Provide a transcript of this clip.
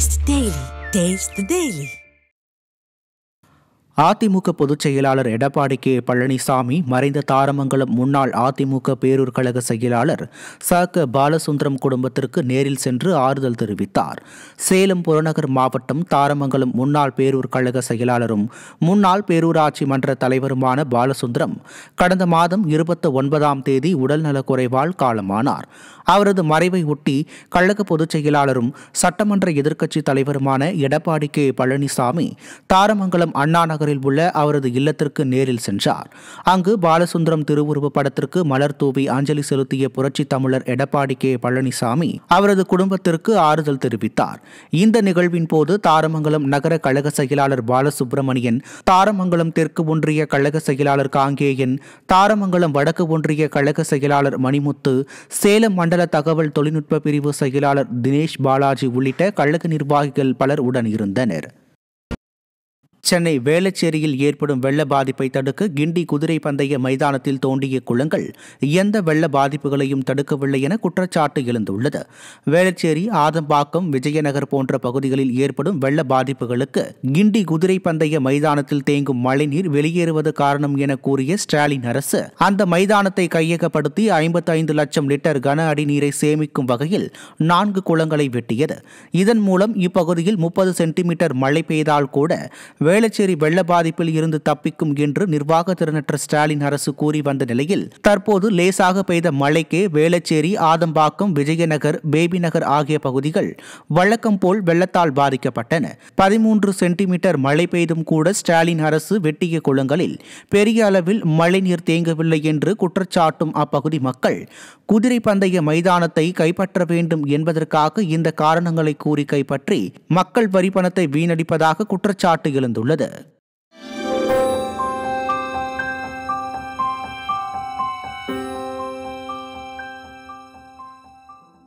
Taste Daily. Taste the Daily. AIADMK பொதுச் செயலாளர் Edappadi K Palaniswami மறைந்த தாரமங்கலம் முன்னாள் அதிமுக பேரூர் கழக செயலாளர் ச க பாலசுந்தரம் குடும்பத்திற்கு நேரில் சென்று ஆறுதல் தெரிவித்தார் சேலம் புறநகர் மாவட்டம் தாரமங்கலம் முன்னாள் பேரூர் கழக செயலாளரும் முன்னாள் பேரூராட்சி மன்ற தலைவருமான பாலசுந்தரம் கடந்த மாதம் இருபத்தி ஒன்பதாம் தேதி உடல்நலக்குறைவால் காலமானார் அவரது மறைவை ஒட்டி கழக பொதுச் செயலாளரும் சட்டமன்ற எதிர்க்கட்சித் தலைவருமான எடப்பாடி கே பழனிசாமி தாரமங்கலம் அண்ணா நகரில் உள்ள அவரது இல்லத்திற்கு நேரில் சென்றார் அங்கு பாலசுந்தரம் திருவுருவ படத்திற்கு மலர் தூவி அஞ்சலி செலுத்திய புரட்சி தமிழர் எடப்பாடி கே பழனிசாமி அவரது குடும்பத்திற்கு ஆறுதல் தெரிவித்தார் இந்த நிகழ்வின் போது தாரமங்கலம் நகர கழக செயலாளர் பாலசுப்பிரமணியன் தாரமங்கலம் தெற்கு ஒன்றிய கழக செயலாளர் காங்கேயன் தாரமங்கலம் வடக்கு ஒன்றிய கழக செயலாளர் மணிமுத்து சேலம் மண்டல தகவல் தொழில்நுட்ப பிரிவு செயலாளர் தினேஷ் பாலாஜி உள்ளிட்ட கழக நிர்வாகிகள் பலர் உடன் இருந்தனர் சென்னை வேளச்சேரியில் ஏற்படும் வெள்ள பாதிப்பை தடுக்க கிண்டி குதிரை பந்தய மைதானத்தில் தோண்டிய குளங்கள் எந்த வெள்ள பாதிப்புகளையும் தடுக்கவில்லை என குற்றச்சாட்டு எழுந்துள்ளது வேளச்சேரி ஆதம்பாக்கம் விஜயநகர் போன்ற பகுதிகளில் ஏற்படும் வெள்ள பாதிப்புகளுக்கு கிண்டி குதிரை பந்தய மைதானத்தில் தேங்கும் மழைநீர் வெளியேறுவது காரணம் என கூறிய ஸ்டாலின் அரசு அந்த மைதானத்தை கையகப்படுத்தி ஐம்பத்தைந்து லட்சம் லிட்டர் கன அடி நீரை சேமிக்கும் வகையில் நான்கு குளங்களை வெட்டியது இதன் மூலம் இப்பகுதியில் முப்பது சென்டிமீட்டர் மழை பெய்தால் கூட வேளச்சேரி வெள்ள பாதிப்பில் இருந்து தப்பிக்கும் என்று நிர்வாக திறனற்ற ஸ்டாலின் அரசு கூறி வந்த நிலையில் தற்போது லேசாக பெய்த மழைக்கே வேளச்சேரி ஆதம்பாக்கம் விஜயநகர் பேபி நகர் ஆகிய பகுதிகள் வழக்கம் போல் வெள்ளத்தால் பாதிக்கப்பட்டன பதிமூன்று சென்டிமீட்டர் மழை பெய்தும் கூட ஸ்டாலின் அரசு வெட்டிய குளங்களில் பெரிய அளவில் மழைநீர் தேங்கவில்லை என்று குற்றச்சாட்டும் அப்பகுதி மக்கள் குதிரை பந்தய மைதானத்தை கைப்பற்ற வேண்டும் என்பதற்காக இந்த காரணங்களை கூறி கைப்பற்றி மக்கள் வரி பணத்தை வீணடிப்பதாக குற்றச்சாட்டு எழுந்தது لدى